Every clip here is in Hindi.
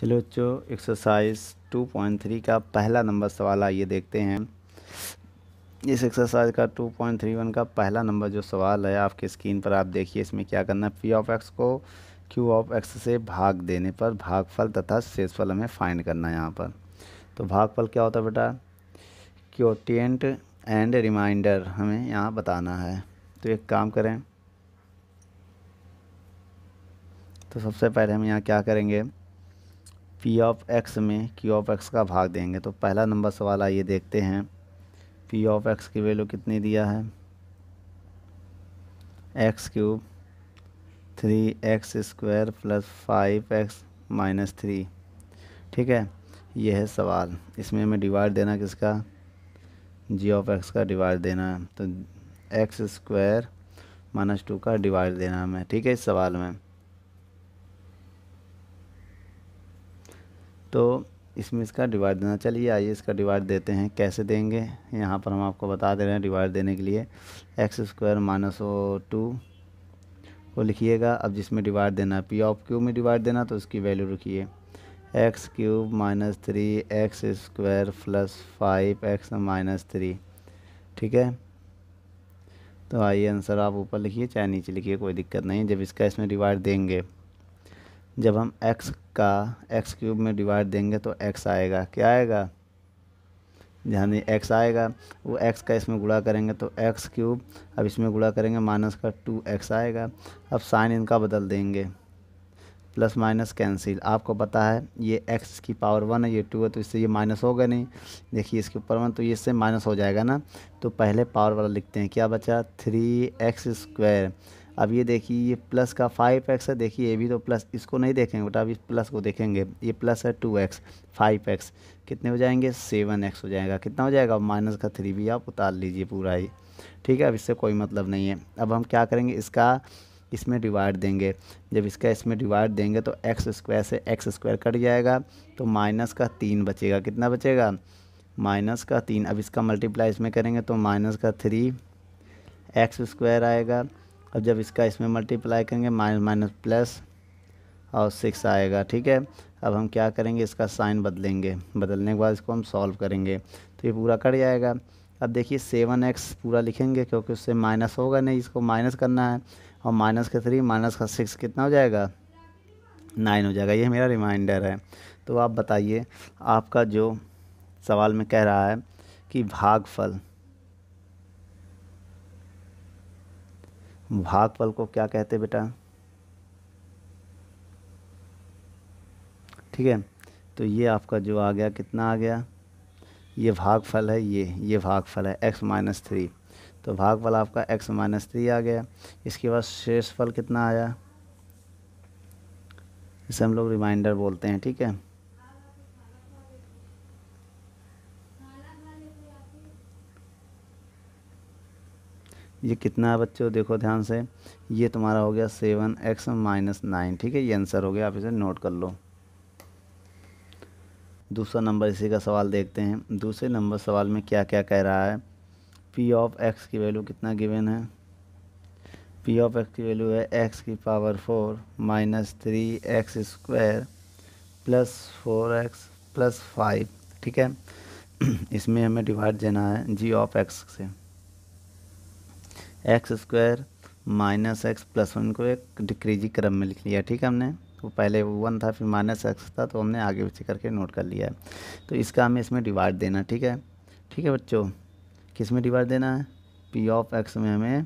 चलो बच्चों एक्सरसाइज 2.3 का पहला नंबर सवाल आइए देखते हैं इस एक्सरसाइज का 2.31 का पहला नंबर जो सवाल है आपके स्क्रीन पर आप देखिए इसमें क्या करना है पी ऑफ एक्स को क्यू ऑफ एक्स से भाग देने पर भागफल तथा शेषफल हमें फाइंड करना है यहाँ पर तो भागफल क्या होता है बेटा क्योटेंट एंड रिमाइंडर हमें यहाँ बताना है तो एक काम करें तो सबसे पहले हम यहाँ क्या करेंगे पी ऑफ एक्स में क्यू ऑफ एक्स का भाग देंगे तो पहला नंबर सवाल आइए देखते हैं पी ऑफ एक्स की वैल्यू कितनी दिया है x cube three x square plus five X minus three ठीक है यह है सवाल इसमें हमें डिवाइड देना किसका जी ऑफ एक्स का डिवाइड देना है तो एक्स स्क्वायर माइनस टू का डिवाइड देना हमें ठीक है इस सवाल में तो इसमें इसका डिवाइड देना चलिए आइए इसका डिवाइड देते हैं कैसे देंगे यहाँ पर हम आपको बता दे रहे हैं डिवाइड देने के लिए X square minus O two को लिखिएगा अब जिसमें डिवाइड देना पी ऑफ क्यूब में डिवाइड देना तो उसकी वैल्यू रखिए X cube minus three x square plus five X minus three ठीक है तो आइए आंसर आप ऊपर लिखिए चाहे नीचे लिखिए कोई दिक्कत नहीं जब इसका इसमें डिवाइड देंगे जब हम x का x क्यूब में डिवाइड देंगे तो x आएगा क्या आएगा जहाँ x आएगा वो x का इसमें गुड़ा करेंगे तो x क्यूब अब इसमें गुड़ा करेंगे माइनस का टू एक्स आएगा अब साइन इनका बदल देंगे प्लस माइनस कैंसिल आपको पता है ये x की पावर वन है ये टू है तो इससे ये माइनस होगा नहीं देखिए इसके ऊपर वन तो ये इससे माइनस हो जाएगा ना तो पहले पावर वाला लिखते हैं क्या बचा थ्री एक्स स्क्वायर अब ये देखिए ये प्लस का फाइव एक्स है देखिए ये भी तो प्लस इसको नहीं देखेंगे बेटा इस प्लस को देखेंगे ये प्लस है टू एक्स फाइव एक्स कितने हो जाएंगे सेवन एक्स हो जाएगा कितना हो जाएगा माइनस का थ्री भी आप उतार लीजिए पूरा ही ठीक है अब इससे कोई मतलब नहीं है अब हम क्या करेंगे इसका इसमें डिवाइड देंगे जब इसका इसमें डिवाइड देंगे तो एक्स स्क्वायर से एक्स स्क्वायर कट जाएगा तो माइनस का तीन बचेगा कितना बचेगा माइनस का तीन अब इसका मल्टीप्लाई इसमें करेंगे तो माइनस का थ्री एक्स स्क्वायर आएगा अब जब इसका इसमें मल्टीप्लाई करेंगे माइनस माइनस प्लस और सिक्स आएगा ठीक है अब हम क्या करेंगे इसका साइन बदलेंगे बदलने के बाद इसको हम सॉल्व करेंगे तो ये पूरा कट जाएगा अब देखिए सेवन एक्स पूरा लिखेंगे क्योंकि उससे माइनस होगा नहीं इसको माइनस करना है और माइनस का थ्री माइनस का सिक्स कितना हो जाएगा नाइन हो जाएगा ये मेरा रिमाइंडर है तो आप बताइए आपका जो सवाल में कह रहा है कि भागफल भागफल को क्या कहते बेटा ठीक है तो ये आपका जो आ गया कितना आ गया ये भागफल है ये ये भागफल है x माइनस थ्री तो भागफल आपका x माइनस थ्री आ गया इसके बाद शेष फल कितना आया इसे हम लोग रिमाइंडर बोलते हैं ठीक है ये कितना है बच्चों देखो ध्यान से ये तुम्हारा हो गया सेवन एक्स माइनस नाइन ठीक है ये आंसर हो गया आप इसे नोट कर लो दूसरा नंबर इसी का सवाल देखते हैं दूसरे नंबर सवाल में क्या क्या कह रहा है पी ऑफ एक्स की वैल्यू कितना गिवन है पी ऑफ एक्स की वैल्यू है एक्स की power four minus three x square plus four X plus five ठीक है इसमें हमें डिवाइड देना है जी ऑफ एक्स से X square minus x plus one को एक डिक्रीजी क्रम में लिख लिया ठीक है हमने वो पहले वन था फिर माइनस एक्स था तो हमने आगे पीछे करके नोट कर लिया है तो इसका हमें इसमें डिवाइड देना ठीक है ठीक है बच्चों किस में डिवाइड देना है पी ऑफ एक्स में हमें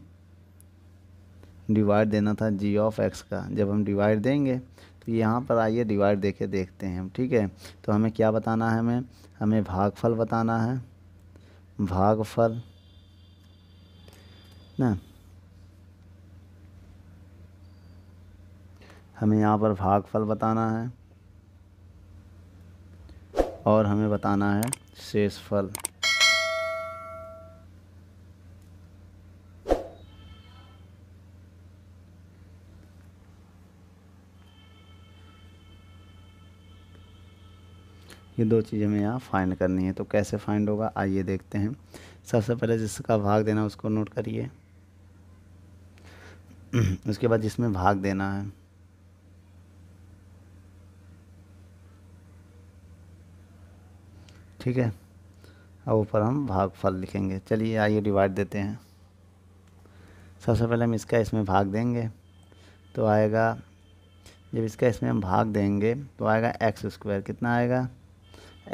डिवाइड देना था जी ऑफ एक्स का जब हम डिवाइड देंगे तो यहाँ पर आइए डिवाइड देखे देखते हैं ठीक है तो हमें क्या बताना है हमें हमें भागफल बताना है भागफल ना हमें यहाँ पर भागफल बताना है और हमें बताना है शेष फल ये दो चीज़ हमें यहाँ फाइंड करनी है तो कैसे फाइंड होगा आइए देखते हैं सबसे पहले जिसका भाग देना उसको नोट करिए हम्म। उसके बाद जिसमें भाग देना है ठीक है अब ऊपर हम भाग फल लिखेंगे चलिए आइए डिवाइड देते हैं सबसे पहले हम इसका इसमें भाग देंगे तो आएगा जब इसका इसमें हम भाग देंगे तो आएगा एक्स स्क्वायर कितना आएगा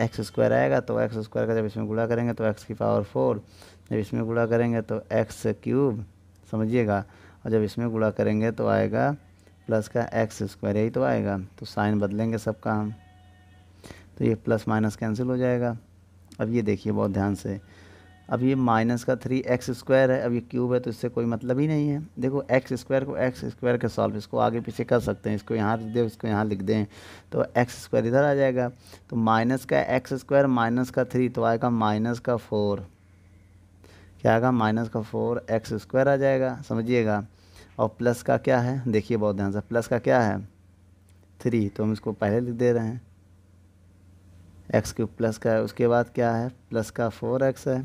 एक्स स्क्वायर आएगा तो एक्स स्क्वायर का जब इसमें गुड़ा करेंगे तो एक्स की पावर फोर जब इसमें गुड़ा करेंगे तो एक्स क्यूब समझिएगा और जब इसमें गुड़ा करेंगे तो आएगा प्लस का एक्स स्क्वायर यही तो आएगा तो साइन बदलेंगे सबका हम तो ये प्लस माइनस कैंसिल हो जाएगा अब ये देखिए बहुत ध्यान से अब ये माइनस का थ्री एक्स स्क्वायर है अब ये क्यूब है तो इससे कोई मतलब ही नहीं है देखो एक्स स्क्वायर को एक्स स्क्वायर के सॉल्व इसको आगे पीछे कर सकते हैं इसको यहाँ लिख इसको यहाँ लिख दें तो एक्स स्क्वायर इधर आ जाएगा तो माइनस का एक्स स्क्वायर माइनस का थ्री तो आएगा माइनस का फोर क्या आएगा माइनस का फोर एक्स स्क्वायर आ जाएगा समझिएगा और प्लस का क्या है देखिए बहुत ध्यान से प्लस का क्या है थ्री तो हम इसको पहले लिख दे रहे हैं एक्स क्यूब प्लस का है उसके बाद क्या है प्लस का फोर एक्स है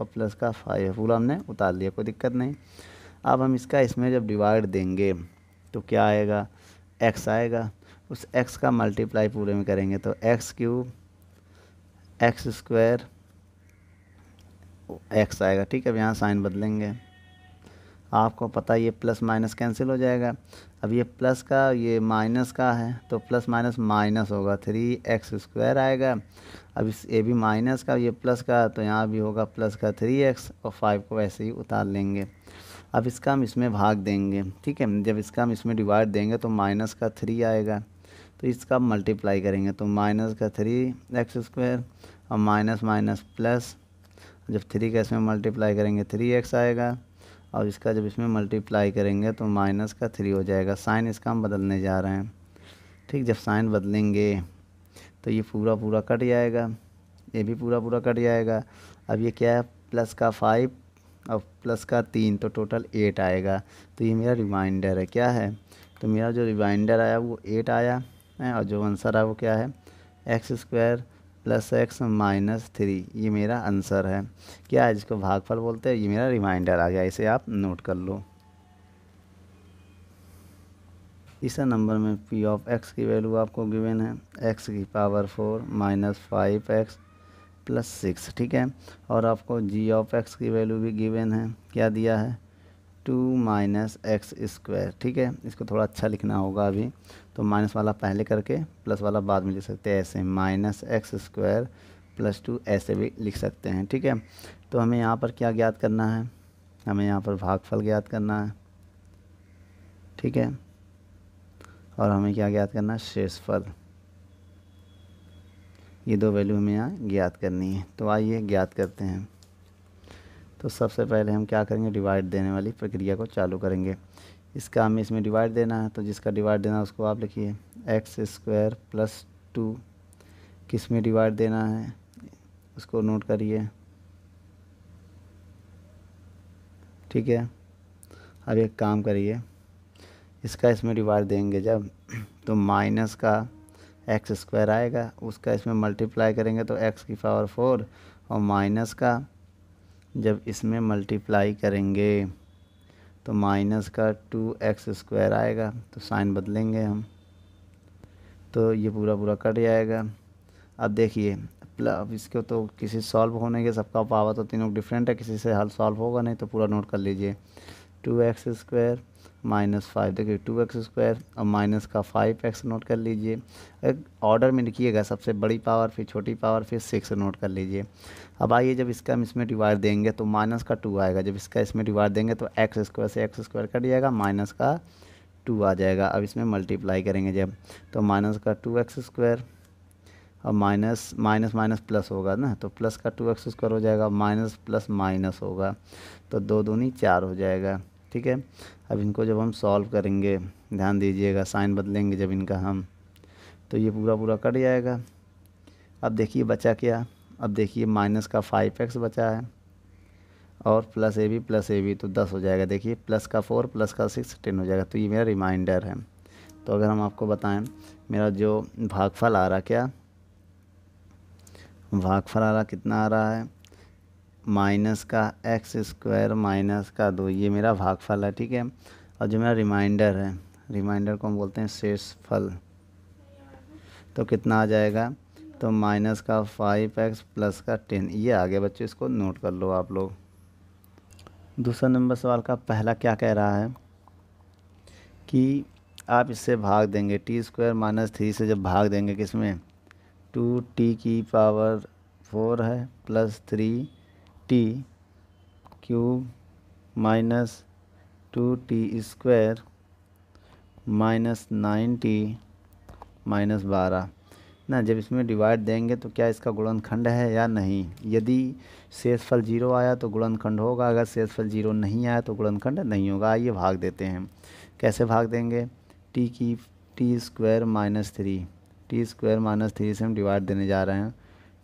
और प्लस का फाइव है पूरा हमने उतार लिया कोई दिक्कत नहीं अब हम इसका इसमें जब डिवाइड देंगे तो क्या आएगा एक्स आएगा उस एक्स का मल्टीप्लाई पूरे में करेंगे तो x cube X square X आएगा ठीक है अब यहाँ साइन बदलेंगे आपको पता ये प्लस माइनस कैंसिल हो जाएगा अब ये प्लस का ये माइनस का है तो प्लस माइनस माइनस होगा थ्री एक्स स्क्वायर आएगा अब इस ये भी माइनस का ये प्लस का तो यहाँ भी होगा प्लस का थ्री एक्स और फाइव को वैसे ही उतार लेंगे अब इसका हम इसमें भाग देंगे ठीक है जब इसका हम इसमें डिवाइड देंगे तो माइनस का थ्री आएगा तो इसका मल्टीप्लाई करेंगे तो माइनस का थ्री एक्स स्क्वायर और माइनस माइनस प्लस जब थ्री का इसमें मल्टीप्लाई करेंगे थ्री एक्स आएगा और इसका जब इसमें मल्टीप्लाई करेंगे तो माइनस का थ्री हो जाएगा साइन इसका हम बदलने जा रहे हैं ठीक जब साइन बदलेंगे तो ये पूरा पूरा कट जाएगा ये भी पूरा पूरा कट जाएगा अब ये क्या है प्लस का फाइव और प्लस का तीन तो टोटल एट आएगा तो ये मेरा रिमाइंडर है क्या है तो मेरा जो रिमाइंडर आया वो एट आया है और जो आंसर आया वो क्या है x square plus X minus three ये मेरा आंसर है क्या इसको भागफल बोलते हैं ये मेरा रिमाइंडर आ गया इसे आप नोट कर लो इस नंबर में पी ऑफ एक्स की वैल्यू आपको गिवन है एक्स की power four minus five X plus six ठीक है और आपको जी ऑफ एक्स की वैल्यू भी गिवन है क्या दिया है टू माइनस एक्स स्क्वायर ठीक है इसको थोड़ा अच्छा लिखना होगा अभी तो माइनस वाला पहले करके प्लस वाला बाद में लिख सकते हैं ऐसे minus X square plus two ऐसे भी लिख सकते हैं ठीक है तो हमें यहाँ पर क्या ज्ञात करना है हमें यहाँ पर भागफल ज्ञात करना है ठीक है और हमें क्या ज्ञात करना है शेषफल ये दो वैल्यू हमें यहाँ ज्ञात करनी है तो आइए ज्ञात करते हैं तो सबसे पहले हम क्या करेंगे डिवाइड देने वाली प्रक्रिया को चालू करेंगे इसका हमें इसमें डिवाइड देना है तो जिसका डिवाइड देना है उसको आप लिखिए एक्स स्क्वायर प्लस टू किस में डिवाइड देना है उसको नोट करिए ठीक है अब एक काम करिए इसका इसमें डिवाइड देंगे जब तो माइनस का एक्स स्क्वायर आएगा उसका इसमें मल्टीप्लाई करेंगे तो एक्स की पावर फोर और माइनस का जब इसमें मल्टीप्लाई करेंगे तो माइनस का टू एक्स स्क्वायर आएगा तो साइन बदलेंगे हम तो ये पूरा पूरा कट जाएगा अब देखिए अब इसको तो किसी सॉल्व होने के सबका पावर तो तीनों डिफरेंट है किसी से हल सॉल्व होगा नहीं तो पूरा नोट कर लीजिए two x square minus five देखिए टू एक्स स्क्वायर और माइनस का फाइव एक्स नोट कर लीजिए ऑर्डर में लिखिएगा सबसे बड़ी पावर फिर छोटी पावर फिर सिक्स नोट कर लीजिए अब आइए जब इसका हम इसमें डिवाइड देंगे तो माइनस का टू आएगा जब इसका इसमें डिवाइड देंगे तो एक्स स्क्वायर से एक्स स्क्वायर कट जाएगा माइनस का टू आ जाएगा अब इसमें मल्टीप्लाई करेंगे जब तो माइनस का टू एक्स स्क्वायर और माइनस माइनस माइनस प्लस होगा ना तो प्लस का टू एक्स स्क्वायर हो जाएगा माइनस प्लस माइनस होगा तो दो दूनी चार हो जाएगा ठीक है अब इनको जब हम सॉल्व करेंगे ध्यान दीजिएगा साइन बदलेंगे जब इनका हम तो ये पूरा पूरा कट जाएगा अब देखिए बचा क्या अब देखिए माइनस का फाइव एक्स बचा है और plus A B plus A B तो दस हो जाएगा देखिए प्लस का फोर प्लस का सिक्स टेन हो जाएगा तो ये मेरा रिमाइंडर है तो अगर हम आपको बताएं मेरा जो भागफल आ रहा क्या भागफल आ रहा कितना आ रहा है माइनस का एक्स स्क्वायर माइनस का दो ये मेरा भागफल है ठीक है और जो मेरा रिमाइंडर है रिमाइंडर को हम बोलते हैं शेष फल तो कितना आ जाएगा तो माइनस का फाइव एक्स प्लस का टेन ये आ गया बच्चों इसको नोट कर लो आप लोग दूसरा नंबर सवाल का पहला क्या कह रहा है कि आप इससे भाग देंगे टी स्क्वायर माइनस थ्री से जब भाग देंगे किसमें टू टी की पावर फोर है plus three T cube minus two T square minus nine T minus बारह ना जब इसमें डिवाइड देंगे तो क्या इसका गुणनखंड है या नहीं यदि शेषफल जीरो आया तो गुणनखंड होगा अगर शेषफल जीरो नहीं आया तो गुणनखंड नहीं होगा आइए भाग देते हैं कैसे भाग देंगे टी की T square minus three T square minus three से हम डिवाइड देने जा रहे हैं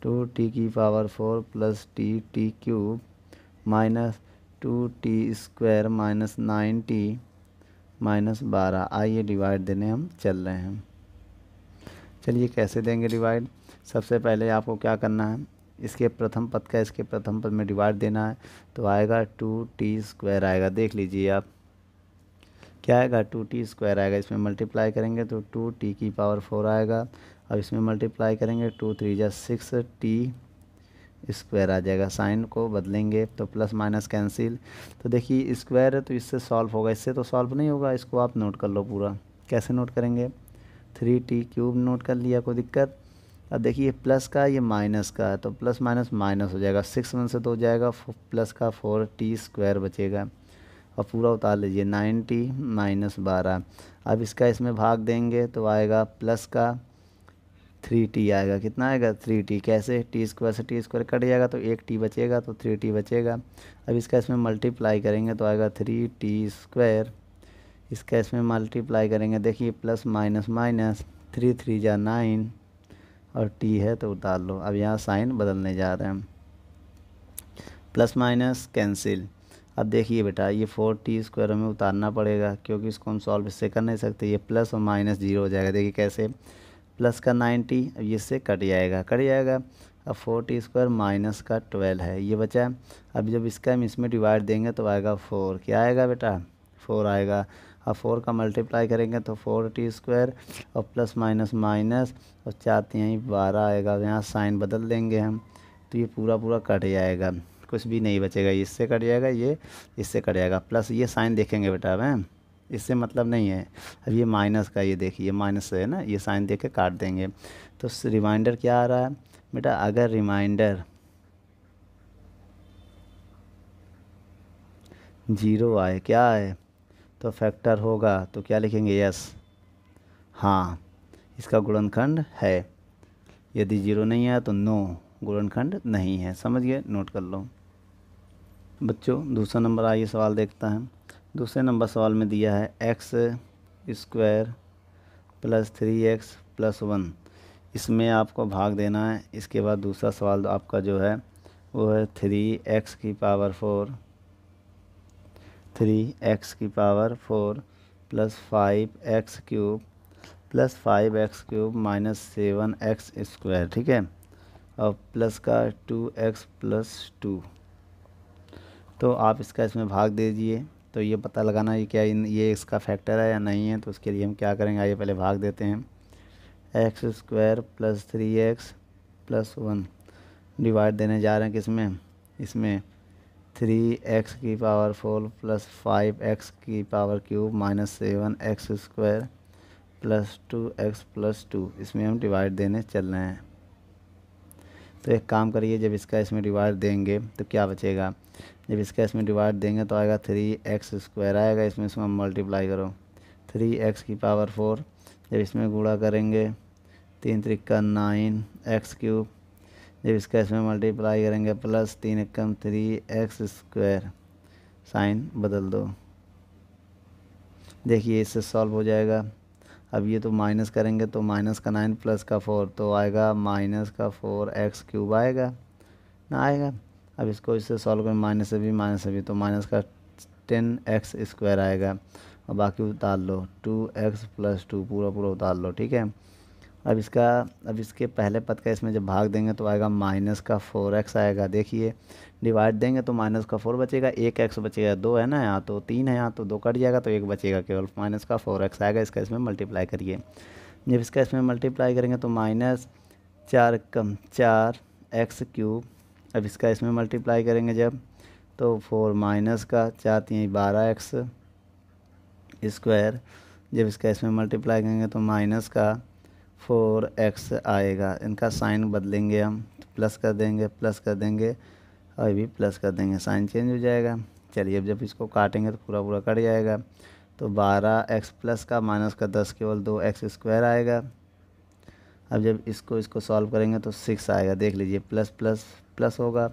टू टी की power four plus T T cube minus two T square minus nine T minus बारह आइए डिवाइड देने हम चल रहे हैं चलिए कैसे देंगे डिवाइड सबसे पहले आपको क्या करना है इसके प्रथम पद का इसके प्रथम पद में डिवाइड देना है तो आएगा टू टी स्क्वायर आएगा देख लीजिए आप क्या आएगा टू टी स्क्वायर आएगा इसमें मल्टीप्लाई करेंगे तो टू टी की पावर फोर आएगा अब इसमें मल्टीप्लाई करेंगे टू थ्री जै सिक्स टी स्क्वायर आ जाएगा साइन को बदलेंगे तो प्लस माइनस कैंसिल तो देखिए स्क्वायर है तो इससे सॉल्व होगा इससे तो सॉल्व नहीं होगा इसको आप नोट कर लो पूरा कैसे नोट करेंगे थ्री टी क्यूब नोट कर लिया कोई दिक्कत अब देखिए प्लस का ये माइनस का है तो प्लस माइनस माइनस हो जाएगा सिक्स वन से तो हो जाएगा प्लस का फोर टी स्क्वायर बचेगा और पूरा उतार लीजिए नाइन टी माइनस बारह अब इसका इसमें भाग देंगे तो आएगा प्लस का थ्री टी आएगा कितना आएगा थ्री टी कैसे टी स्क्वायर से टी स्क्वायर कट जाएगा तो एक टी बचेगा तो थ्री टी बचेगा अब इसका इसमें मल्टीप्लाई करेंगे तो आएगा थ्री टी स्क्वायर इसका इसमें मल्टीप्लाई करेंगे देखिए plus minus minus three three जा नाइन और टी है तो उतार लो अब यहाँ साइन बदलने जा रहे हैं प्लस माइनस कैंसिल अब देखिए बेटा ये फोर टी स्क्वायर हमें उतारना पड़ेगा क्योंकि इसको हम सॉल्व इससे कर नहीं सकते ये प्लस और माइनस जीरो हो जाएगा देखिए कैसे प्लस का नाइन्टी अब ये इससे कट जाएगा कट जाएगा अब फोर्टी स्क्वायर माइनस का ट्वेल्व है ये बचा है अब जब इसका हम इसमें डिवाइड देंगे तो आएगा फोर क्या आएगा बेटा फोर आएगा अब फोर का मल्टीप्लाई करेंगे तो फोर टी स्क्वायर और प्लस माइनस माइनस और चाहते तो यहीं बारह आएगा यहाँ साइन बदल देंगे हम तो ये पूरा पूरा कट जाएगा कुछ भी नहीं बचेगा इससे कट जाएगा ये इससे कट जाएगा प्लस ये साइन देखेंगे बेटा अब इससे मतलब नहीं है अब ये माइनस का ये देखिए माइनस है ना ये साइन देख के काट देंगे तो रिमाइंडर क्या आ रहा है बेटा अगर रिमाइंडर जीरो आए क्या आए तो फैक्टर होगा तो क्या लिखेंगे यस हाँ इसका गुणनखंड है यदि जीरो नहीं आया तो नो गुणनखंड नहीं है समझ गए नोट कर लो बच्चों दूसरा नंबर आइए सवाल देखता है दूसरे नंबर सवाल में दिया है x square plus three x plus one इसमें आपको भाग देना है इसके बाद दूसरा सवाल आपका जो है वो है थ्री एक्स की पावर फोर थ्री एक्स की power four plus five x cube plus five x cube minus seven x square ठीक है और प्लस का टू एक्स प्लस टू तो आप इसका इसमें भाग दीजिए तो ये पता लगाना है क्या ये इसका फैक्टर है या नहीं है तो उसके लिए हम क्या करेंगे आइए पहले भाग देते हैं x square plus three x plus one divide देने जा रहे हैं किसमें इसमें थ्री एक्स की power four plus five x की power cube minus seven x square plus two x plus two इसमें हम डिवाइड देने चल रहे हैं तो एक काम करिए जब इसका इसमें डिवाइड देंगे तो क्या बचेगा जब इसका इसमें डिवाइड देंगे तो आएगा थ्री एक्स स्क्वायर आएगा इसमें इसमें मल्टीप्लाई करो थ्री एक्स की पावर फोर जब इसमें गूढ़ा करेंगे तीन त्रिक्का नाइन एक्स क्यूब जब इसका इसमें मल्टीप्लाई करेंगे प्लस तीन एकम थ्री एक्स स्क्वायर साइन बदल दो देखिए इससे सॉल्व हो जाएगा अब ये तो माइनस करेंगे तो माइनस का नाइन प्लस का फोर तो आएगा माइनस का फोर एक्स क्यूब आएगा ना आएगा अब इसको इससे सॉल्व करें माइनस से भी माइनस से भी तो माइनस का टेन एक्स स्क्वायर आएगा और बाकी उतार लो टू एक्स प्लस टू पूरा पूरा उतार लो ठीक है अब इसका अब इसके पहले पद का इसमें जब भाग देंगे तो आएगा माइनस का फोर एक्स आएगा देखिए डिवाइड देंगे तो माइनस का फोर बचेगा एक एक्स बचेगा दो है ना यहाँ तो तीन है यहाँ तो दो कट जाएगा तो एक बचेगा केवल माइनस का फोर एक्स आएगा इसका इसमें मल्टीप्लाई करिए जब इसका इसमें मल्टीप्लाई करेंगे तो माइनस चार कम चार एक्स क्यूब अब इसका इसमें मल्टीप्लाई करेंगे जब तो फोर माइनस का चार तीन बारह एक्स स्क्वायर जब इसका इसमें मल्टीप्लाई करेंगे तो माइनस का फोर एक्स आएगा इनका साइन बदलेंगे हम प्लस तो कर देंगे प्लस कर देंगे और भी प्लस कर देंगे साइन चेंज हो जाएगा चलिए अब जब इसको काटेंगे तो पूरा पूरा कट जाएगा तो बारह एक्स प्लस का माइनस का दस केवल दो एक्स स्क्वायर आएगा अब जब इसको इसको सॉल्व करेंगे तो सिक्स आएगा देख लीजिए प्लस प्लस प्लस होगा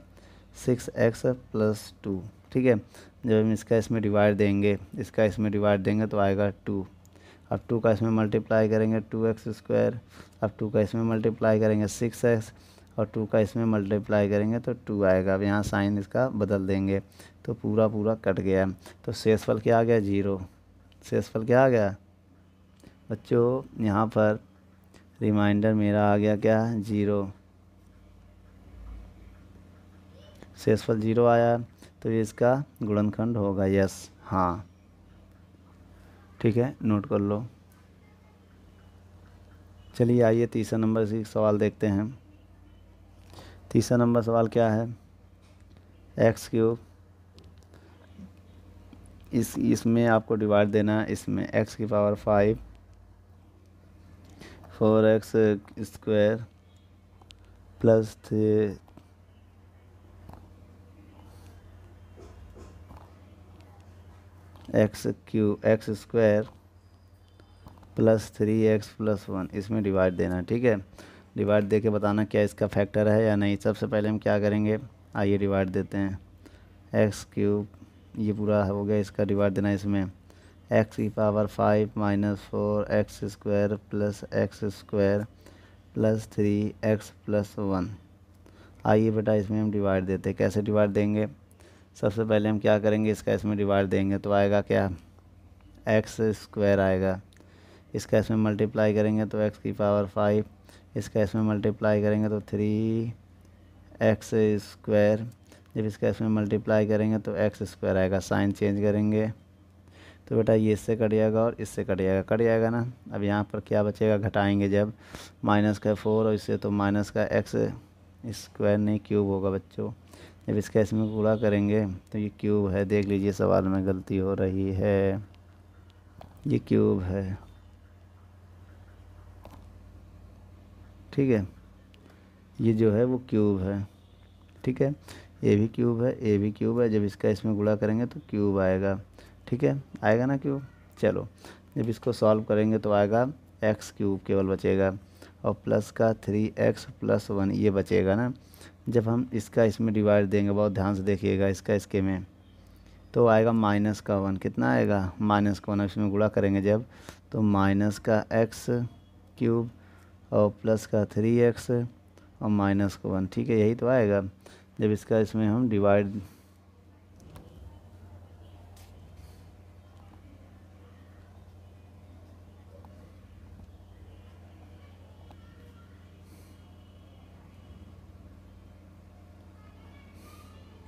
सिक्स एक्स प्लस टू ठीक है जब हम इसका इसमें डिवाइड देंगे इसका इसमें डिवाइड देंगे तो आएगा टू अब टू का इसमें मल्टीप्लाई करेंगे टू एक्स स्क्वायर अब टू का इसमें मल्टीप्लाई करेंगे सिक्स एक्स और टू का इसमें मल्टीप्लाई करेंगे तो टू आएगा अब यहाँ साइन इसका बदल देंगे तो पूरा पूरा कट गया तो शेषफल क्या आ गया जीरो फल क्या आ गया बच्चों यहाँ पर रिमाइंडर मेरा आ गया क्या जीरो शेषफल जीरो आया तो ये इसका गुणनखंड होगा यस हाँ ठीक है नोट कर लो चलिए आइए तीसरा नंबर से सवाल देखते हैं तीसरा नंबर सवाल क्या है एक्स क्यूब इस इसमें आपको डिवाइड देना है इसमें एक्स की power five four x square plus three x cube x square plus three x plus one इसमें डिवाइड देना ठीक है डिवाइड दे के बताना क्या इसका फैक्टर है या नहीं सबसे पहले हम क्या करेंगे आइए डिवाइड देते हैं एक्स क्यूब ये पूरा हो गया इसका डिवाइड देना इसमें एक्स की power five minus four x square plus x square plus three x plus one आइए बेटा इसमें हम डिवाइड देते हैं कैसे डिवाइड देंगे सबसे पहले हम क्या करेंगे इसका इसमें डिवाइड देंगे तो आएगा क्या एक्स स्क्वायर आएगा इसका इसमें मल्टीप्लाई करेंगे तो एक्स की पावर फाइव इसका इसमें मल्टीप्लाई करेंगे तो थ्री एक्स स्क्वायर जब इसका इसमें मल्टीप्लाई करेंगे तो एक्स स्क्वायर आएगा साइन चेंज करेंगे तो बेटा ये इससे कट जाएगा और इससे कट जाएगा कट जाएगा ना अब यहाँ पर क्या बचेगा घटाएंगे जब माइनस का फोर और इससे तो माइनस का एक्स स्क्वायर नहीं क्यूब होगा बच्चों जब इसका इसमें पूरा करेंगे तो ये क्यूब है देख लीजिए सवाल में गलती हो रही है ये क्यूब है ठीक है ये जो है वो क्यूब है ठीक है ए भी क्यूब है ए भी क्यूब है जब इसका इसमें गुड़ा करेंगे तो क्यूब आएगा ठीक है आएगा ना क्यूब चलो जब इसको सॉल्व करेंगे तो आएगा एक्स क्यूब केवल बचेगा और प्लस का थ्री एक्स प्लस वन ये बचेगा ना जब हम इसका इसमें डिवाइड देंगे बहुत ध्यान से देखिएगा इसका इसके में तो आएगा माइनस का वन कितना आएगा माइनस का वन इसमें गुड़ा करेंगे जब तो माइनस का एक्स क्यूब और प्लस का थ्री एक्स और माइनस का वन ठीक है यही तो आएगा जब इसका इसमें हम डिवाइड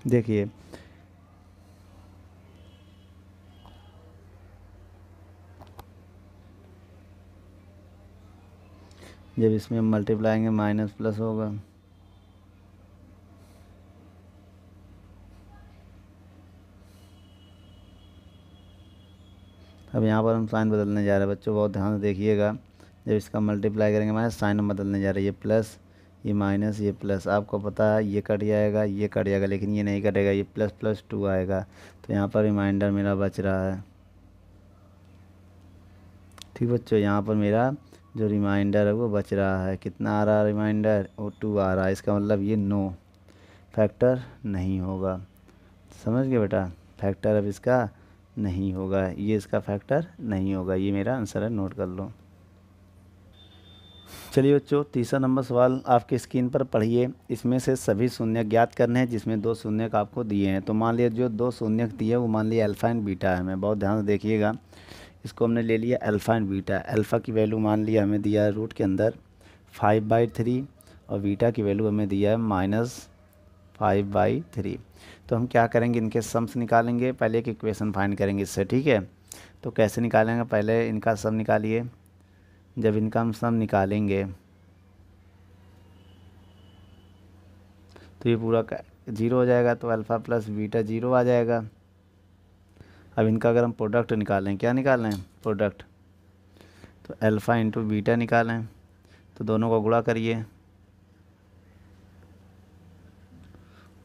देखिए जब इसमें मल्टीप्लाई आएंगे माइनस प्लस होगा अब यहाँ पर हम साइन बदलने जा रहे हैं बच्चों बहुत ध्यान से देखिएगा जब इसका मल्टीप्लाई करेंगे माइनस साइन बदलने जा हैं है प्लस ये माइनस ये प्लस आपको पता है ये कट जाएगा ये कट जाएगा लेकिन ये नहीं कटेगा ये प्लस प्लस टू आएगा तो यहाँ पर रिमाइंडर मेरा बच रहा है ठीक बच्चों यहाँ पर मेरा जो रिमाइंडर है वो बच रहा है कितना आ रहा है रिमाइंडर वो टू आ रहा है इसका मतलब ये नो फैक्टर नहीं होगा समझ गए बेटा फैक्टर अब इसका नहीं होगा ये इसका फैक्टर नहीं होगा ये मेरा आंसर है नोट कर लो चलिए बच्चों तीसरा नंबर सवाल आपके स्क्रीन पर पढ़िए इसमें से सभी शून्य ज्ञात करने हैं जिसमें दो शून्य आपको दिए हैं तो मान लिया जो दो शून्य दिए वो मान लिया अल्फ़ा एंड बीटा है मैं बहुत ध्यान से देखिएगा इसको हमने ले लिया अल्फ़ा एंड बीटा अल्फ़ा की वैल्यू मान लिया हमें दिया है रूट के अंदर फाइव बाई थ्री और बीटा की वैल्यू हमें दिया है माइनस फाइव बाई थ्री तो हम क्या करेंगे इनके सम्स निकालेंगे पहले एक इक्वेशन फाइंड करेंगे इससे ठीक है तो कैसे निकालेंगे पहले इनका सम निकालिए जब इनका हम सम निकालेंगे तो ये पूरा जीरो हो जाएगा तो अल्फ़ा प्लस बीटा जीरो आ जाएगा अब इनका अगर हम प्रोडक्ट निकालें क्या निकालें प्रोडक्ट तो अल्फ़ा इंटू बीटा निकालें तो दोनों को गुड़ा करिए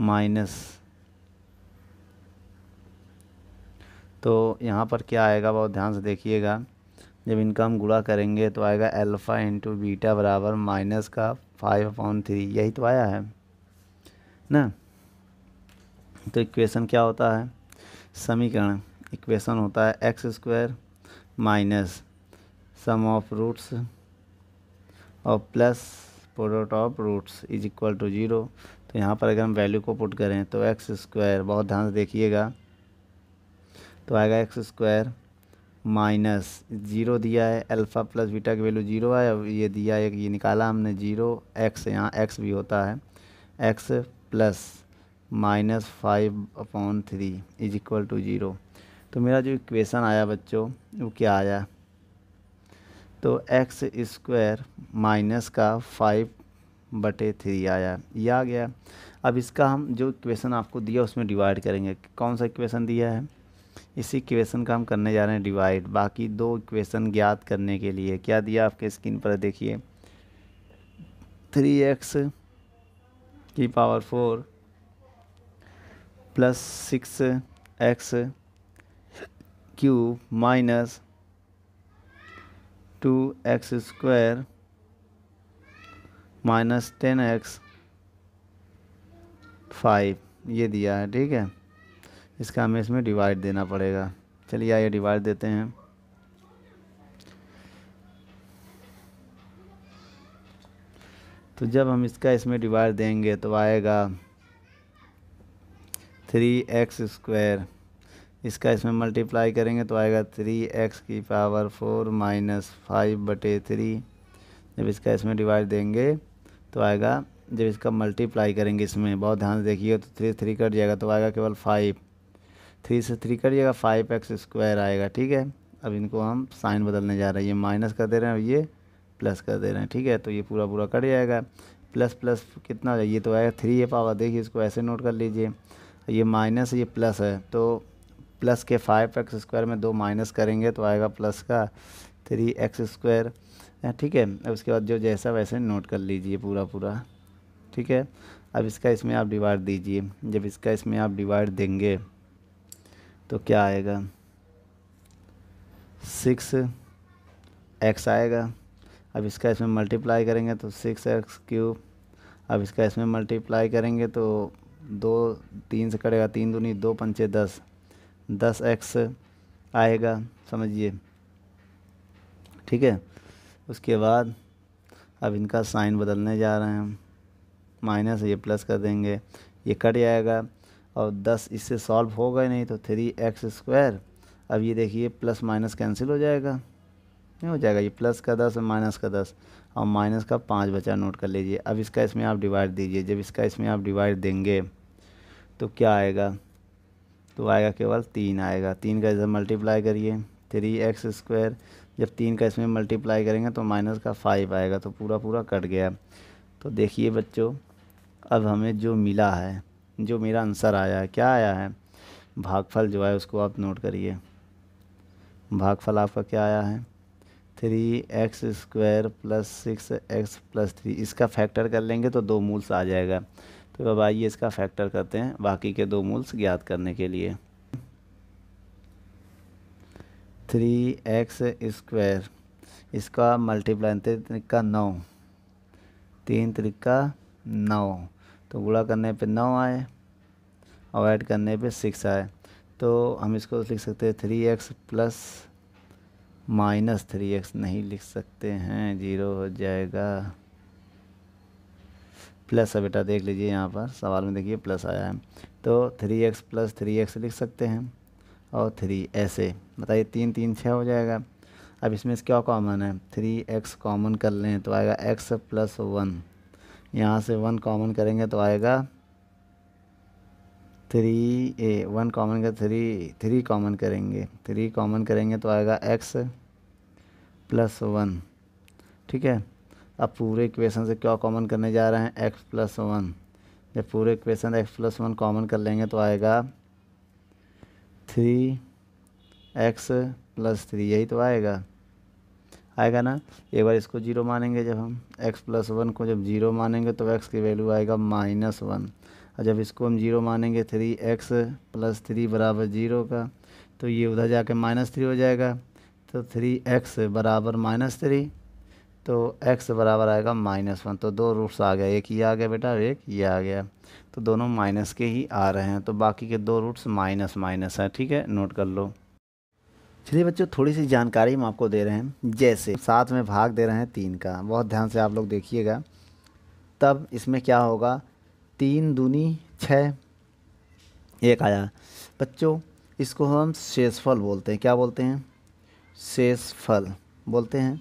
माइनस तो यहाँ पर क्या आएगा बहुत ध्यान से देखिएगा जब इनका हम गुड़ा करेंगे तो आएगा अल्फ़ा इंटू बीटा बराबर माइनस का फाइव अपॉन थ्री यही तो आया है ना तो इक्वेशन क्या होता है समीकरण इक्वेशन होता है x square minus sum of roots और plus product of roots is equal to zero तो यहाँ पर अगर हम वैल्यू को पुट करें तो एक्स स्क्वायर बहुत ध्यान से देखिएगा तो आएगा एक्स स्क्वायर माइनस ज़ीरो दिया है अल्फ़ा प्लस बीटा की वैल्यू ज़ीरो है अब ये दिया है ये निकाला हमने ज़ीरो एक्स यहाँ एक्स भी होता है x plus minus five upon three is equal to zero तो मेरा जो इक्वेशन आया बच्चों वो क्या आया तो एक्स स्क्वायर माइनस का फाइव बटे थ्री आया ये आ गया अब इसका हम जो इक्वेशन आपको दिया उसमें डिवाइड करेंगे कौन सा इक्वेशन दिया है इसी इक्वेशन का हम करने जा रहे हैं डिवाइड बाकी दो इक्वेशन ज्ञात करने के लिए क्या दिया आपके स्क्रीन पर देखिए थ्री एक्स की power four plus six x cube minus two x square minus ten x five ये दिया है ठीक है इसका हमें इसमें डिवाइड देना पड़ेगा चलिए आइए डिवाइड देते हैं तो जब हम इसका इसमें डिवाइड देंगे तो आएगा थ्री एक्स स्क्वायर इसका इसमें मल्टीप्लाई करेंगे तो आएगा थ्री एक्स की पावर फोर माइनस फाइव बटे थ्री जब इसका इसमें डिवाइड देंगे तो आएगा जब इसका मल्टीप्लाई करेंगे इसमें बहुत ध्यान से देखिए तो थ्री थ्री कट जाएगा तो आएगा केवल फाइव थ्री से थ्री कट जाएगा फाइव एक्स स्क्वायर आएगा ठीक है अब इनको हम साइन बदलने जा रहे हैं ये माइनस कर दे रहे हैं और ये प्लस कर दे रहे हैं ठीक है तो ये पूरा पूरा कट जाएगा प्लस प्लस कितना हो ये तो आएगा थ्री ये पावर देखिए इसको ऐसे नोट कर लीजिए ये माइनस ये प्लस है तो प्लस के फाइव एक्स स्क्वायर में दो माइनस करेंगे तो आएगा प्लस का थ्री एक्स स्क्वायर हाँ, ठीक है अब उसके बाद जो जैसा वैसे नोट कर लीजिए पूरा पूरा ठीक है अब इसका इसमें आप डिवाइड दीजिए जब इसका इसमें आप डिवाइड देंगे तो क्या आएगा सिक्स एक्स आएगा अब इसका इसमें मल्टीप्लाई करेंगे तो सिक्स एक्स क्यूब अब इसका इसमें मल्टीप्लाई करेंगे तो दो तीन से कटेगा तीन दूनी दो पंचे दस दस एक्स आएगा समझिए ठीक है उसके बाद अब इनका साइन बदलने जा रहे हैं माइनस ये प्लस कर देंगे ये कट जाएगा और दस इससे सॉल्व होगा ही नहीं तो थ्री एक्स स्क्वायर अब ये देखिए प्लस माइनस कैंसिल हो जाएगा नहीं हो जाएगा ये प्लस का दस और माइनस का दस और माइनस का पाँच बचा नोट कर लीजिए अब इसका इसमें आप डिवाइड दीजिए जब इसका इसमें आप डिवाइड देंगे तो क्या आएगा तो आएगा केवल तीन आएगा तीन का इधर मल्टीप्लाई करिए थ्री एक्स स्क्वायर जब तीन का इसमें मल्टीप्लाई करेंगे तो माइनस का फाइव आएगा तो पूरा पूरा कट गया तो देखिए बच्चों अब हमें जो मिला है जो मेरा आंसर आया है क्या आया है भागफल जो है उसको आप नोट करिए भागफल आपका क्या आया है three x square plus six x plus three इसका फैक्टर कर लेंगे तो दो मूल्स आ जाएगा तो अब आइए इसका फैक्टर करते हैं बाकी के दो मूल्स ज्ञात करने के लिए थ्री एक्स स्क्वायर इसका मल्टीप्लाई तीन तरीका नौ तीन तरीका नौ तो गुड़ा करने पे नौ आए और ऐड करने पे सिक्स आए तो हम इसको लिख सकते हैं three x plus minus three x नहीं लिख सकते हैं ज़ीरो हो जाएगा प्लस है बेटा देख लीजिए यहाँ पर सवाल में देखिए प्लस आया है तो three x plus three x लिख सकते हैं और थ्री ऐसे बताइए तीन तीन छः हो जाएगा अब इसमें क्या कॉमन है थ्री एक्स कॉमन कर लें तो आएगा एक्स प्लस वन यहाँ से वन कॉमन करेंगे तो आएगा थ्री ए वन कॉमन का थ्री थ्री कॉमन करेंगे थ्री कॉमन करेंगे तो आएगा एक्स प्लस वन ठीक है अब पूरे इक्वेशन से क्या कॉमन करने जा रहे हैं एक्स प्लस वन जब पूरे equation x plus one common कर लेंगे तो आएगा थ्री एक्स प्लस थ्री यही तो आएगा आएगा ना एक बार इसको जीरो मानेंगे जब हम एक्स प्लस वन को जब जीरो मानेंगे तो एक्स की वैल्यू आएगा माइनस वन और जब इसको हम जीरो मानेंगे थ्री एक्स प्लस थ्री बराबर जीरो का तो ये उधर जाके माइनस थ्री हो जाएगा तो थ्री एक्स बराबर माइनस थ्री तो x बराबर आएगा माइनस वन तो दो रूट्स आ गया एक ये आ गया बेटा एक ये आ गया तो दोनों माइनस के ही आ रहे हैं तो बाकी के दो रूट्स माइनस माइनस हैं ठीक है नोट कर लो चलिए बच्चों थोड़ी सी जानकारी हम आपको दे रहे हैं जैसे साथ में भाग दे रहे हैं तीन का बहुत ध्यान से आप लोग देखिएगा तब इसमें क्या होगा तीन दूनी छः एक आया बच्चों इसको हम शेषफल बोलते हैं क्या बोलते हैं शेषफल बोलते हैं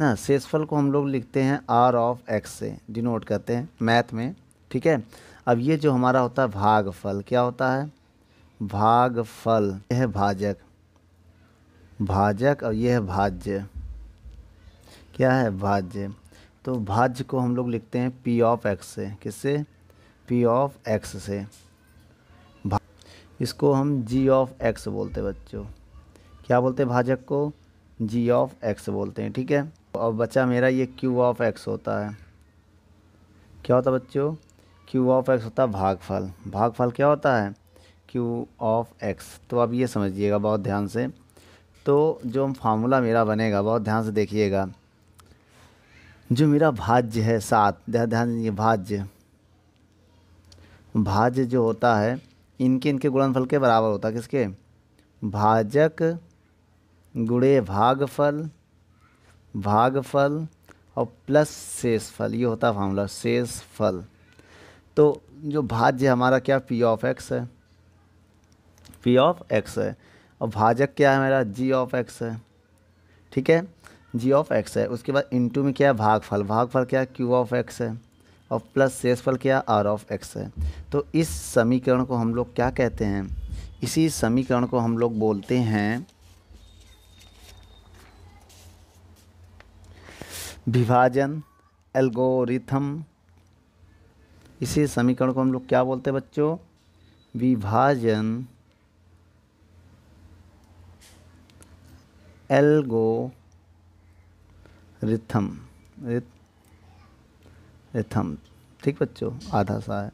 ना सेसफल को हम लोग लिखते हैं आर ऑफ एक्स से डिनोट करते हैं मैथ में ठीक है अब ये जो हमारा होता है भागफल क्या होता है भागफल यह है भाजक भाजक और यह है भाज्य क्या है भाज्य तो भाज्य को हम लोग लिखते हैं पी ऑफ एक्स से किससे पी ऑफ एक्स से इसको हम जी ऑफ एक्स बोलते हैं बच्चों क्या बोलते हैं भाजक को जी ऑफ एक्स बोलते हैं ठीक है और बच्चा मेरा ये क्यू ऑफ एक्स होता है क्या होता है बच्चों क्यू ऑफ एक्स होता है भागफल भागफल क्या होता है क्यू ऑफ एक्स तो आप ये समझिएगा बहुत ध्यान से तो जो फार्मूला मेरा बनेगा बहुत ध्यान से देखिएगा जो मेरा भाज्य है सात ध्यान ये भाज्य भाज्य जो होता है इनके इनके गुणनफल के बराबर होता है किसके भाजक गुड़े भागफल भागफल और प्लस शेष फल ये होता है फार्मूला फल तो जो भाज्य हमारा क्या पी ऑफ एक्स है पी ऑफ एक्स है और भाजक क्या है मेरा जी ऑफ एक्स है ठीक है जी ऑफ एक्स है उसके बाद इंटू में क्या है भागफल भागफल क्या है क्यू ऑफ एक्स है और प्लस शेष फल क्या है आर ऑफ एक्स है तो इस समीकरण को हम लोग क्या कहते हैं इसी समीकरण को हम लोग बोलते हैं विभाजन एल्गोरिथम इसी समीकरण को हम लोग क्या बोलते हैं बच्चों विभाजन एल्गो रिथम रिथ, रिथम ठीक बच्चों आधा सा है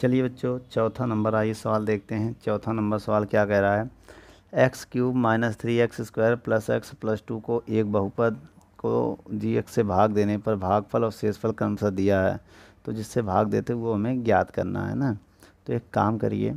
चलिए बच्चों चौथा नंबर आइए सवाल देखते हैं चौथा नंबर सवाल क्या कह रहा है x cube minus three x square plus x plus two को एक बहुपद को जी एक्स से भाग देने पर भागफल और शेषफल क्रमशः दिया है तो जिससे भाग देते वो हमें ज्ञात करना है ना तो एक काम करिए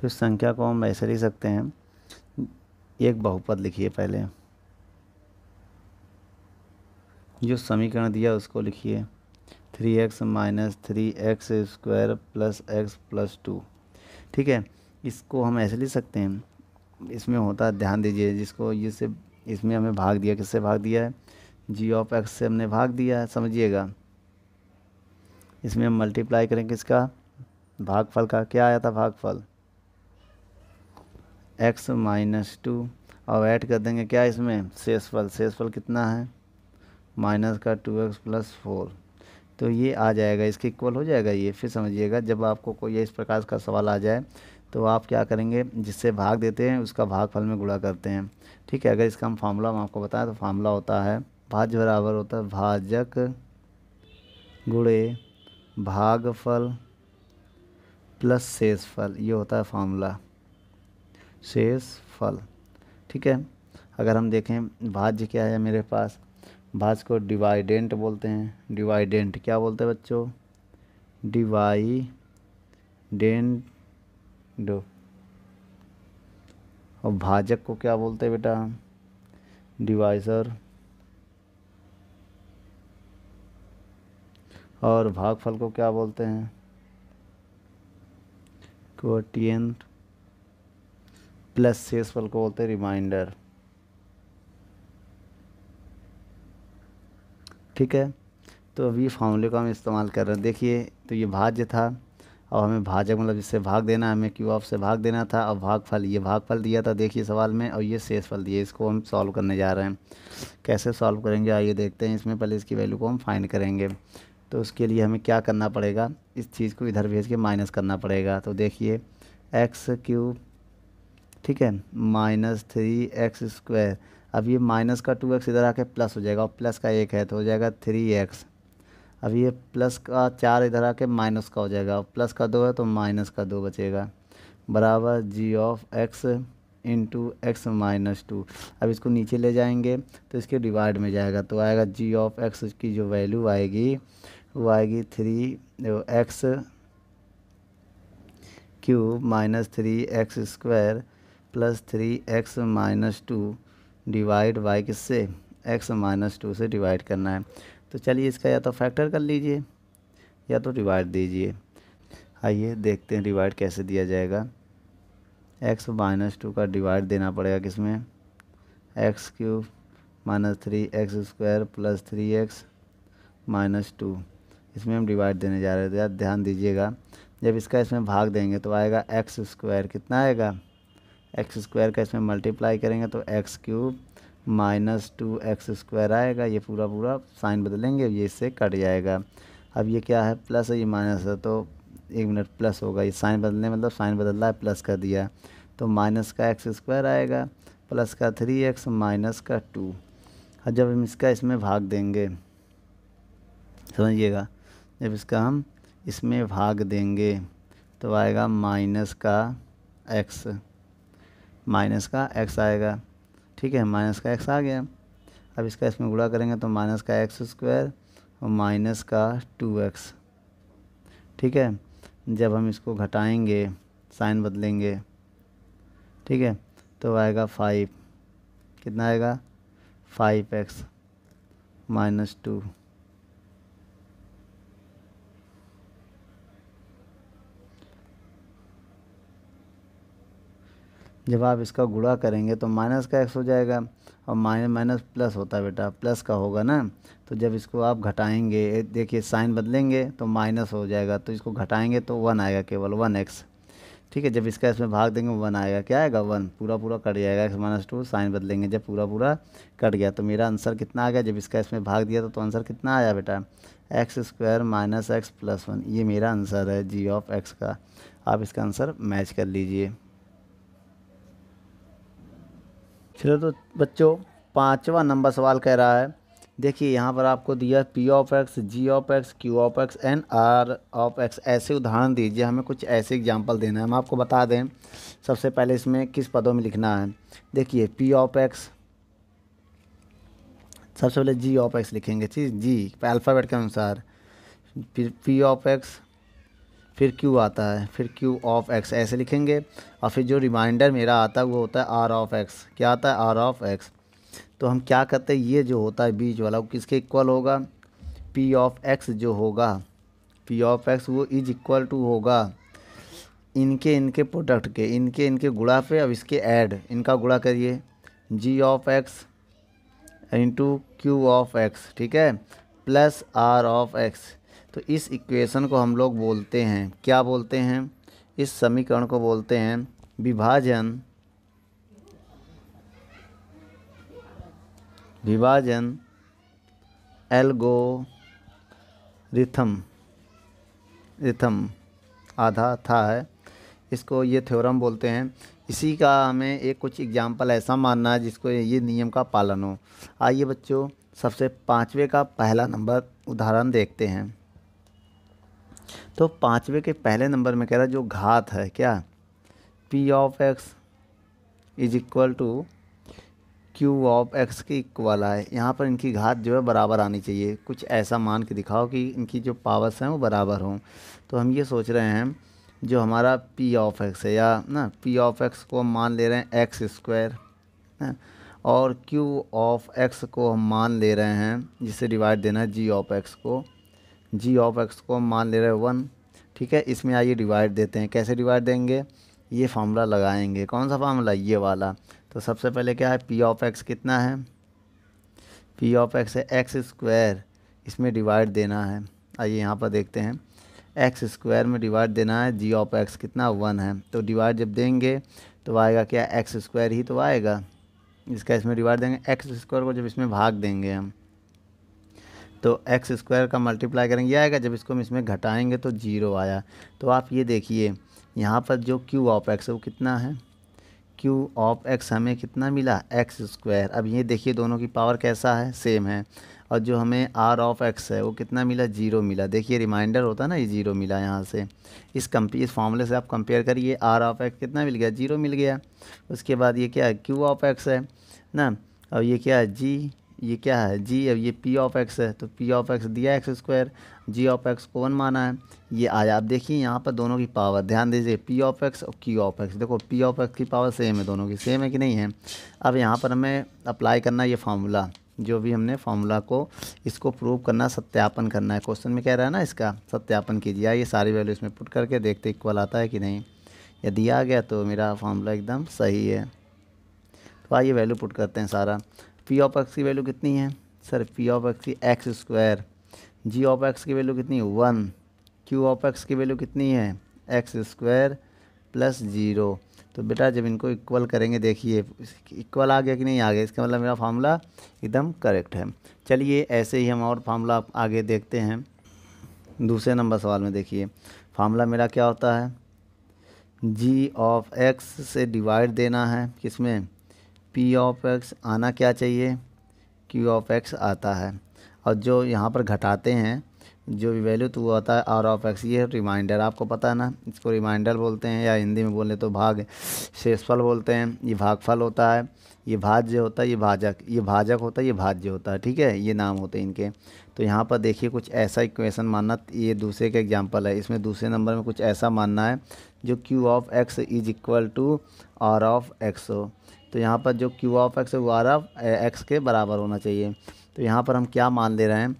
तो इस संख्या को हम ऐसे लिख सकते हैं एक बहुपद लिखिए पहले जो समीकरण दिया उसको लिखिए three x minus three x square plus x plus two ठीक है इसको हम ऐसे लिख सकते हैं इसमें होता है ध्यान दीजिए जिसको ये से इसमें हमें भाग दिया किससे भाग दिया है जी ऑफ एक्स से हमने भाग दिया है समझिएगा इसमें हम मल्टीप्लाई करें किसका भागफल का क्या आया था भागफल एक्स माइनस टू और ऐड कर देंगे क्या इसमें शेषफल शेषफल कितना है माइनस का टू एक्स प्लस फोर तो ये आ जाएगा इसके इक्वल हो जाएगा ये फिर समझिएगा जब आपको कोई इस प्रकार का सवाल आ जाए तो आप क्या करेंगे जिससे भाग देते हैं उसका भागफल में गुणा करते हैं ठीक है अगर इसका हम फार्मूला हम आपको बताएं तो फार्मूला होता है भाज बराबर होता है भाजक गुड़े भागफल प्लस शेषफल ये होता है फार्मूला शेष फल ठीक है अगर हम देखें भाज्य क्या है मेरे पास भाज्य को डिवाइडेंट बोलते हैं डिवाइडेंट क्या बोलते हैं बच्चों डिवाइडेंट डो और भाजक को क्या बोलते हैं बेटा डिवाइसर और भागफल को क्या बोलते हैं कोटियंट प्लस सेस फल को बोलते हैं रिमाइंडर ठीक है तो अभी फॉर्मूले को हम इस्तेमाल कर रहे हैं देखिए तो ये भाज्य था और हमें भाजक मतलब जिससे भाग देना हमें क्यू ऑफ से भाग देना था और फल ये भाग फल दिया था देखिए सवाल में और ये शेष फल दिए इसको हम सॉल्व करने जा रहे हैं कैसे सॉल्व करेंगे आइए देखते हैं इसमें पहले इसकी वैल्यू को हम फाइंड करेंगे तो उसके लिए हमें क्या करना पड़ेगा इस चीज़ को इधर भेज के माइनस करना पड़ेगा तो देखिए एक्स क्यूब ठीक है माइनस थ्री एक्स स्क्वायर अब ये माइनस का टू एक्स इधर आके प्लस हो जाएगा और प्लस का एक है तो हो जाएगा थ्री एक्स अब ये प्लस का चार इधर आके माइनस का हो जाएगा और प्लस का दो है तो माइनस का दो बचेगा बराबर G of x into x minus two अब इसको नीचे ले जाएंगे तो इसके डिवाइड में जाएगा तो आएगा जी ऑफ एक्स की जो वैल्यू आएगी वो आएगी three x cube minus three x square plus three x minus two divide by किससे एक्स माइनस टू से डिवाइड करना है तो चलिए इसका या तो फैक्टर कर लीजिए या तो डिवाइड दीजिए आइए देखते हैं डिवाइड कैसे दिया जाएगा एक्स माइनस टू का डिवाइड देना पड़ेगा किस में x cube minus three x square plus three x minus two इसमें हम डिवाइड देने जा रहे थे ध्यान दीजिएगा जब इसका इसमें भाग देंगे तो आएगा एक्स स्क्वायर कितना आएगा एक्स स्क्वायर का इसमें मल्टीप्लाई करेंगे तो x cube minus two x square आएगा ये पूरा पूरा साइन बदलेंगे ये इससे कट जाएगा अब ये क्या है प्लस है ये माइनस है तो एक मिनट प्लस होगा ये साइन बदलने मतलब साइन बदल रहा है प्लस कर दिया तो माइनस का एक्स स्क्वायर आएगा प्लस का थ्री एक्स माइनस का टू और जब हम इसका इसमें भाग देंगे समझिएगा जब इसका हम इसमें भाग देंगे तो आएगा माइनस का एक्स माइनस का एक्स आएगा ठीक है माइनस का एक्स आ गया अब इसका इसमें गुड़ा करेंगे तो माइनस का एक्स स्क्वायर और माइनस का टू एक्स ठीक है जब हम इसको घटाएंगे साइन बदलेंगे ठीक है तो आएगा फाइव कितना आएगा फाइव एक्स माइनस टू जब आप इसका गुड़ा करेंगे तो माइनस का एक्स हो जाएगा और माइनस माइनस प्लस होता है बेटा प्लस का होगा ना तो जब इसको आप घटाएंगे देखिए साइन बदलेंगे तो माइनस हो जाएगा तो इसको घटाएंगे तो वन आएगा केवल वन एक्स ठीक है जब इसका इसमें भाग देंगे वन आएगा क्या आएगा वन पूरा पूरा कट जाएगा एक्स माइनस टू साइन बदलेंगे जब पूरा पूरा कट गया तो मेरा आंसर कितना आ गया जब इसका इसमें भाग दिया तो, तो आंसर कितना आया बेटा x square minus x plus one ये मेरा आंसर है जी ऑफ एक्स का आप इसका आंसर मैच कर लीजिए चलो तो बच्चों पाँचवा नंबर सवाल कह रहा है देखिए यहाँ पर आपको दिया P of x G of x Q of x and R of x ऐसे उदाहरण दीजिए हमें कुछ ऐसे एग्जाम्पल देना है हम आपको बता दें सबसे पहले इसमें किस पदों में लिखना है देखिए पी ऑफ एक्स सबसे पहले जी ऑफ एक्स लिखेंगे ठीक जी अल्फ़ाबेट के अनुसार फिर पी ऑफ एक्स फिर क्यू आता है फिर क्यू ऑफ एक्स ऐसे लिखेंगे और फिर जो रिमाइंडर मेरा आता है वो होता है आर ऑफ एक्स क्या आता है आर ऑफ एक्स तो हम क्या करते हैं ये जो होता है बीच वाला वो किसके इक्वल होगा पी ऑफ एक्स जो होगा पी ऑफ एक्स वो इज इक्वल टू होगा इनके इनके प्रोडक्ट के इनके इनके गुड़ा पे अब इसके ऐड इनका गुड़ा करिए G of x into Q of x ठीक है प्लस आर ऑफ एक्स तो इस इक्वेशन को हम लोग बोलते हैं क्या बोलते हैं इस समीकरण को बोलते हैं विभाजन विभाजन एल्गो रिथम रिथम आधा था है इसको ये थ्योरम बोलते हैं इसी का हमें एक कुछ एग्जाम्पल ऐसा मानना है जिसको ये नियम का पालन हो आइए बच्चों सबसे पाँचवें का पहला नंबर उदाहरण देखते हैं तो पाँचवें के पहले नंबर में कह रहा है जो घात है क्या P of x is equal to Q of x के इक्वल आए यहाँ पर इनकी घात जो है बराबर आनी चाहिए कुछ ऐसा मान के दिखाओ कि इनकी जो पावर्स हैं वो बराबर हों तो हम ये सोच रहे हैं जो हमारा पी ऑफ एक्स है या ना पी ऑफ एक्स को हम मान ले रहे हैं एक्स स्क्वायर है और क्यू ऑफ एक्स को हम मान ले रहे हैं जिसे डिवाइड देना है जी ऑफ एक्स को जी ऑफ एक्स को मान ले रहे हैं वन ठीक है इसमें आइए डिवाइड देते हैं कैसे डिवाइड देंगे ये फार्मूला लगाएंगे कौन सा फार्मूला ये वाला तो सबसे पहले क्या है पी ऑफ एक्स कितना है पी ऑफ एक्स है एक्स स्क्वायर इसमें डिवाइड देना है आइए यहाँ पर देखते हैं एक्स स्क्वायर में डिवाइड देना है जी ऑफ एक्स कितना वन है तो डिवाइड जब देंगे तो आएगा क्या एक्स स्क्वायर ही तो आएगा इसका इसमें डिवाइड देंगे एक्स स्क्वायर को जब इसमें भाग देंगे हम तो एक्स स्क्वायर का मल्टीप्लाई करेंगे ये आएगा जब इसको हम इसमें घटाएंगे तो जीरो आया तो आप ये देखिए यहाँ पर जो क्यू ऑफ एक्स है वो कितना है क्यू ऑफ एक्स हमें कितना मिला एक्स स्क्वायर अब ये देखिए दोनों की पावर कैसा है सेम है और जो हमें आर ऑफ एक्स है वो कितना मिला जीरो मिला देखिए रिमाइंडर होता ना ये जीरो मिला यहाँ से इस कंपी इस फॉर्मूले से आप कंपेयर करिए आर ऑफ एक्स कितना मिल गया जीरो मिल गया उसके बाद ये क्या है क्यू ऑफ एक्स है ना और ये क्या है जी ये क्या है जी अब ये पी ऑफ एक्स है तो पी ऑफ एक्स दिया x square G of x को वन माना है ये आया आप देखिए यहाँ पर दोनों की पावर ध्यान दीजिए पी ऑफ एक्स और क्यू ऑफ एक्स देखो पी ऑफ एक्स की पावर सेम है दोनों की सेम है कि नहीं है अब यहाँ पर हमें अप्लाई करना ये फार्मूला जो भी हमने फार्मूला को इसको प्रूव करना सत्यापन करना है क्वेश्चन में कह रहा है ना इसका सत्यापन कीजिए ये सारी वैल्यू इसमें पुट करके देखते इक्वल आता है कि नहीं या दिया गया तो मेरा फार्मूला एकदम सही है तो आइए वैल्यू पुट करते हैं सारा पी ऑफ एक्स की वैल्यू कितनी है सर पी ऑफ एक्स की x square G of x की वैल्यू कितनी वन क्यू ऑफ एक्स की वैल्यू कितनी है एक्स स्क्वायर प्लस ज़ीरो तो बेटा जब इनको इक्वल करेंगे देखिए इक्वल आ गया कि नहीं आ गया इसका मतलब मेरा फार्मूला एकदम करेक्ट है चलिए ऐसे ही हम और फार्मूला आगे देखते हैं दूसरे नंबर सवाल में देखिए फार्मूला मेरा क्या होता है जी ऑफ एक्स से डिवाइड देना है किसमें पी ऑफ एक्स आना क्या चाहिए क्यू ऑफ एक्स आता है और जो यहाँ पर घटाते हैं जो भी वैल्यू तो वो आता है आर ऑफ एक्स ये रिमाइंडर आपको पता है ना इसको रिमाइंडर बोलते हैं या हिंदी में बोले तो भाग शेषफल बोलते हैं ये भागफल होता है ये भाज्य होता है ये भाजक ये भाजक होता है ये भाज्य होता है ठीक है ये नाम होते हैं इनके तो यहाँ पर देखिए कुछ ऐसा इक्वेशन मानना ये दूसरे का एग्जाम्पल है इसमें दूसरे नंबर में कुछ ऐसा मानना है जो Q of x is equal to R of x हो तो यहाँ पर जो क्यू ऑफ एक्स है वो आर ऑफ एक्स के बराबर होना चाहिए तो यहाँ पर हम क्या मान ले रहे हैं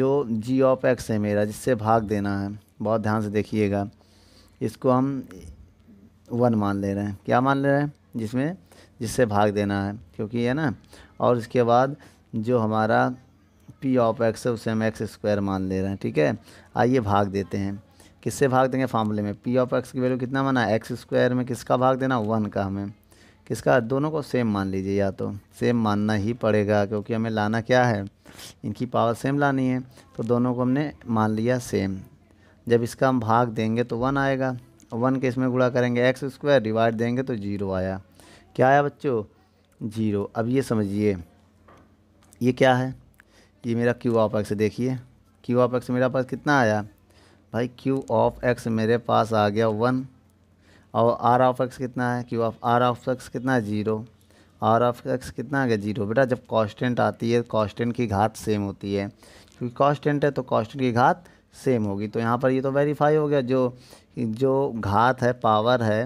जो जी ऑफ एक्स है मेरा जिससे भाग देना है बहुत ध्यान से देखिएगा इसको हम वन मान ले रहे हैं क्या मान ले रहे हैं जिसमें जिससे भाग देना है क्योंकि है ना और इसके बाद जो हमारा पी ऑफ एक्स है उसे हम एक्स स्क्वायर मान ले रहे हैं ठीक है आइए भाग देते हैं किससे भाग देंगे फार्मूले में पी ऑफ एक्स की वैल्यू कितना माना एक्स स्क्वायर में किसका भाग देना वन का हमें किसका दोनों को सेम मान लीजिए या तो सेम मानना ही पड़ेगा क्योंकि हमें लाना क्या है इनकी पावर सेम लानी है तो दोनों को हमने मान लिया सेम जब इसका हम भाग देंगे तो वन आएगा वन के इसमें गुड़ा करेंगे एक्स स्क्वायर डिवाइड देंगे तो जीरो आया क्या आया बच्चों जीरो अब ये समझिए ये क्या है ये मेरा क्यू ऑफ एक्स देखिए क्यू ऑफ एक्स मेरे पास कितना आया भाई क्यू ऑफ एक्स मेरे पास आ गया वन और आर ऑफ एक्स कितना है Q of R of x कितना है जीरो आर ऑफ एक्स कितना आ गया जीरो बेटा जब कॉन्स्टेंट आती है कॉन्स्टेंट की घात सेम होती है क्योंकि कॉन्स्टेंट है तो कॉन्स्टेंट की घात सेम होगी तो यहाँ पर ये तो वेरीफाई हो गया जो जो घात है पावर है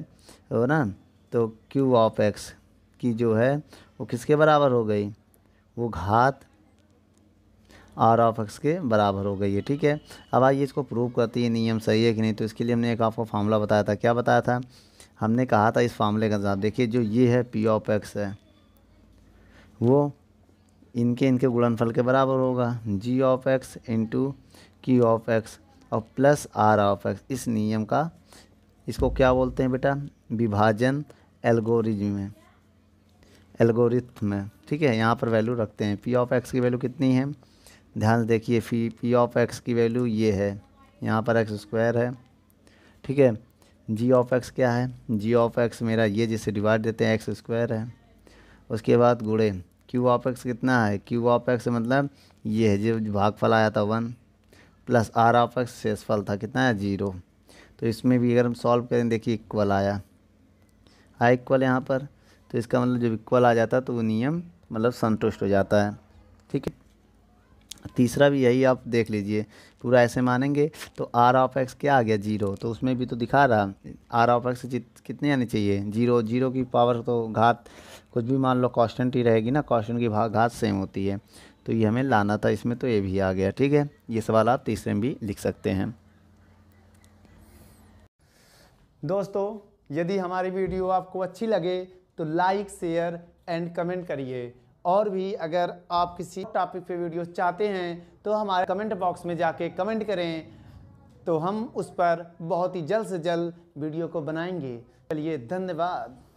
वो ना तो क्यू ऑफ एक्स की जो है वो किसके बराबर हो गई वो घात आर ऑफ एक्स के बराबर हो गई है ठीक है अब आइए इसको प्रूव करती है नियम सही है कि नहीं तो इसके लिए हमने एक आपको फार्मूला बताया था क्या बताया था हमने कहा था इस फार्मूले का साथ देखिए जो ये है पी ऑफ एक्स है वो इनके इनके गुणनफल के बराबर होगा G of x into Q of x और प्लस आर ऑफ एक्स इस नियम का इसको क्या बोलते हैं बेटा विभाजन एल्गोरिज्म में एल्गोरिथम में ठीक है यहाँ पर वैल्यू रखते हैं पी ऑफ एक्स की वैल्यू कितनी है ध्यान से देखिए फी पी ऑफ एक्स की वैल्यू ये है यहाँ पर एक्स स्क्वायर है ठीक है जी ऑफ एक्स क्या है जी ऑफ एक्स मेरा ये जिसे डिवाइड देते हैं एक्स स्क्वायर है उसके बाद गुड़े क्यू ऑफ एक्स कितना है क्यू ऑफ एक्स मतलब ये है जो भागफल आया था one plus R of x शेषफल था कितना है जीरो तो इसमें भी अगर हम सॉल्व करें देखिए इक्वल आया आ इक्वल यहाँ पर तो इसका मतलब जब इक्वल आ जाता है तो वो नियम मतलब संतुष्ट हो जाता है ठीक है तीसरा भी यही आप देख लीजिए पूरा ऐसे मानेंगे तो आर ऑफ एक्स क्या आ गया जीरो तो उसमें भी तो दिखा रहा आर ऑफ एक्स कितने आने चाहिए जीरो जीरो की पावर तो घात कुछ भी मान लो कॉन्स्टेंट ही रहेगी ना कॉन्स्टेंट की घात सेम होती है तो ये हमें लाना था इसमें तो ये भी आ गया ठीक है ये सवाल आप तीसरे में भी लिख सकते हैं दोस्तों यदि हमारी वीडियो आपको अच्छी लगे तो लाइक शेयर एंड कमेंट करिए और भी अगर आप किसी टॉपिक पे वीडियो चाहते हैं तो हमारे कमेंट बॉक्स में जाके कमेंट करें तो हम उस पर बहुत ही जल्द से जल्द वीडियो को बनाएंगे चलिए धन्यवाद